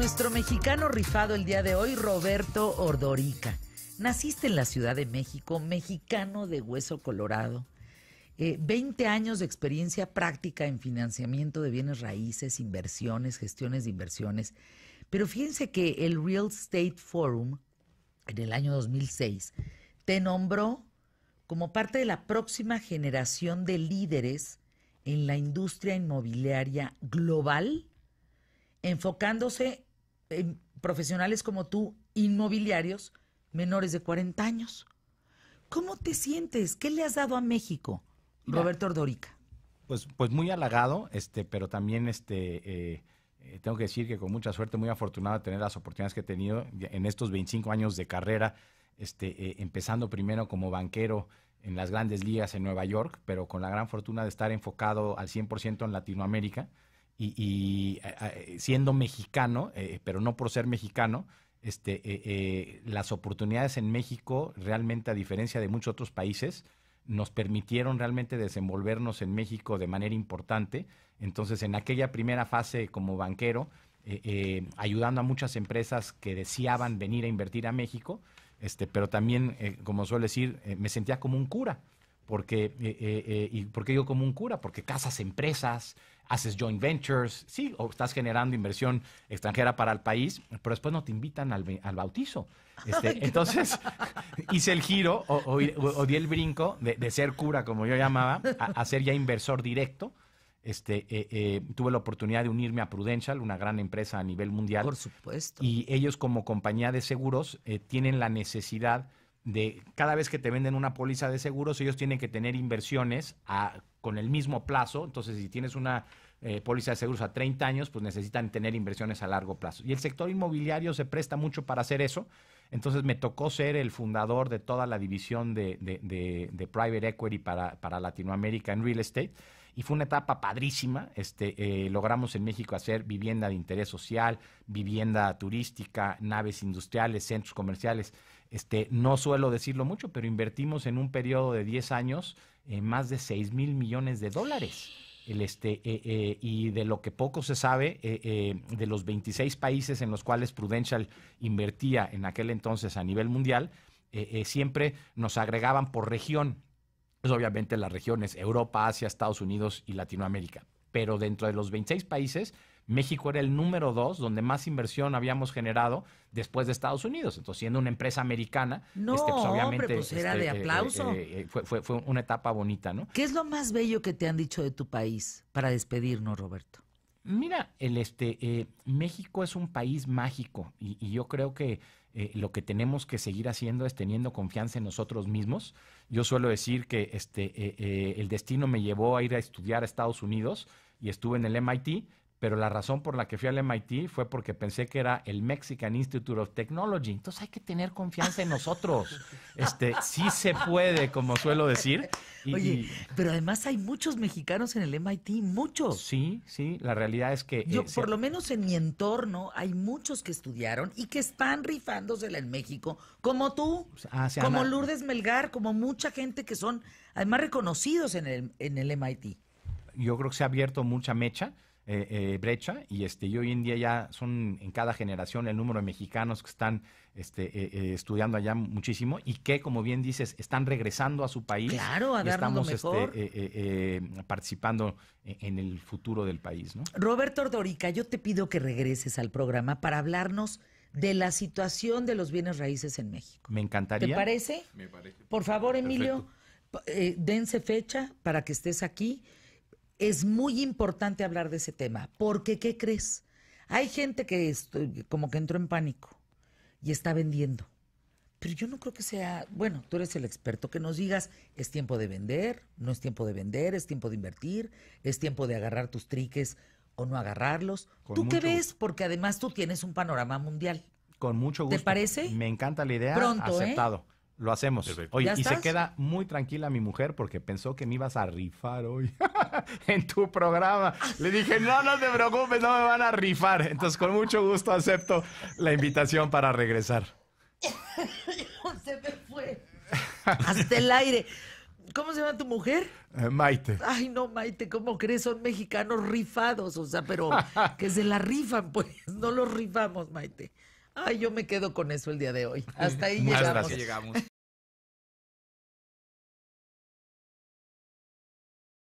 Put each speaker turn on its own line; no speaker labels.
nuestro mexicano rifado el día de hoy, Roberto Ordorica. Naciste en la Ciudad de México, mexicano de hueso colorado. 20 eh, años de experiencia práctica en financiamiento de bienes raíces, inversiones, gestiones de inversiones. Pero fíjense que el Real Estate Forum, en el año 2006, te nombró como parte de la próxima generación de líderes en la industria inmobiliaria global, enfocándose profesionales como tú, inmobiliarios, menores de 40 años. ¿Cómo te sientes? ¿Qué le has dado a México, Roberto Ordorica?
Pues, pues muy halagado, este, pero también este, eh, tengo que decir que con mucha suerte, muy afortunado de tener las oportunidades que he tenido en estos 25 años de carrera, este, eh, empezando primero como banquero en las grandes ligas en Nueva York, pero con la gran fortuna de estar enfocado al 100% en Latinoamérica y, eh, eh, siendo mexicano, eh, pero no por ser mexicano, este, las oportunidades en México, realmente a diferencia de muchos otros países, nos permitieron realmente desenvolvernos en México de manera importante. Entonces, en aquella primera fase como banquero, ayudando a muchas empresas que deseaban venir a invertir a México, este, pero también, como suele decir, me sentía como un cura porque, eh, eh, eh, ¿y por qué digo como un cura? Porque casas empresas, haces joint ventures, sí, o estás generando inversión extranjera para el país, pero después no te invitan al, bautizo. Este, entonces hice el giro o, di el brinco de, ser cura, como yo llamaba, a, ser ya inversor directo. Este, tuve la oportunidad de unirme a Prudential, una gran empresa a nivel mundial. Por supuesto. Y ellos como compañía de seguros tienen la necesidad de cada vez que te venden una póliza de seguros, ellos tienen que tener inversiones con el mismo plazo. Entonces, si tienes una eh, póliza de seguros a 30 años, pues necesitan tener inversiones a largo plazo. Y el sector inmobiliario se presta mucho para hacer eso. Entonces me tocó ser el fundador de toda la división de, private equity para, para, Latinoamérica en real estate. Y fue una etapa padrísima. Este, eh, logramos en México hacer vivienda de interés social, vivienda turística, naves industriales, centros comerciales. Este, no suelo decirlo mucho, pero invertimos en un periodo de 10 años en eh, más de 6 mil millones de dólares este, eh, eh, y de lo que poco se sabe, eh, de los 26 países en los cuales Prudential invertía en aquel entonces a nivel mundial, siempre nos agregaban por región. Pues, obviamente las regiones Europa, Asia, Estados Unidos y Latinoamérica. Pero dentro de los 26 países, México era el número dos donde más inversión habíamos generado después de Estados Unidos. Entonces, siendo una empresa americana, obviamente era de aplauso. fue, una etapa bonita, ¿no?
¿Qué es lo más bello que te han dicho de tu país para despedirnos, Roberto?
Mira, el este eh, México es un país mágico y, yo creo que eh, lo que tenemos que seguir haciendo es teniendo confianza en nosotros mismos. Yo suelo decir que este eh, el destino me llevó a ir a estudiar a Estados Unidos y estuve en el MIT pero la razón por la que fui al MIT fue porque pensé que era el Mexican Institute of Technology. Entonces hay que tener confianza en nosotros. Este, sí se puede, como suelo decir. Oye,
pero además hay muchos mexicanos en el MIT, muchos. Sí, sí, la realidad es que... Eh, Yo, por lo menos en mi entorno, hay muchos que estudiaron y que están rifándosela en México, como tú, pues, ah, como Lourdes Melgar, como mucha gente que son además reconocidos en el, en el MIT.
Yo creo que se ha abierto mucha mecha eh, eh, brecha y, este, hoy en día ya son en cada generación el número de mexicanos que están este, eh, estudiando allá muchísimo y que, como bien dices, están regresando a su país. Claro, estamos este, participando e-, en, el futuro del país. ¿no?
Roberto Ordorica, yo te pido que regreses al programa para hablarnos de la situación de los bienes raíces en México.
Me encantaría. ¿Te parece? parece.
Por favor, Emilio, dense fecha para que estés aquí es muy importante hablar de ese tema, porque ¿qué crees? Hay gente que como que entró en pánico y está vendiendo. Pero yo no creo que sea, bueno, tú eres el experto, que nos digas, es tiempo de vender, no es tiempo de vender, es tiempo de invertir, es tiempo de agarrar tus triques o no agarrarlos. ¿Tú qué ves? Porque además tú tienes un panorama mundial. Con mucho gusto. ¿Te parece? Me encanta la idea. Pronto, ¿eh? aceptado. Lo
hacemos. Oye, y se queda muy tranquila mi mujer porque pensó que me ibas a rifar hoy. en tu programa. Le dije, no, no te preocupes, no me van a rifar. Entonces, con mucho gusto acepto la invitación para regresar.
se me fue. Hasta el aire. ¿Cómo se llama tu mujer? Eh, Maite. Ay, no, Maite, ¿cómo crees? Son mexicanos rifados, o sea, pero que se la rifan, pues. No los rifamos, Maite. Ay, yo me quedo con eso el día de hoy. Hasta ahí llegamos.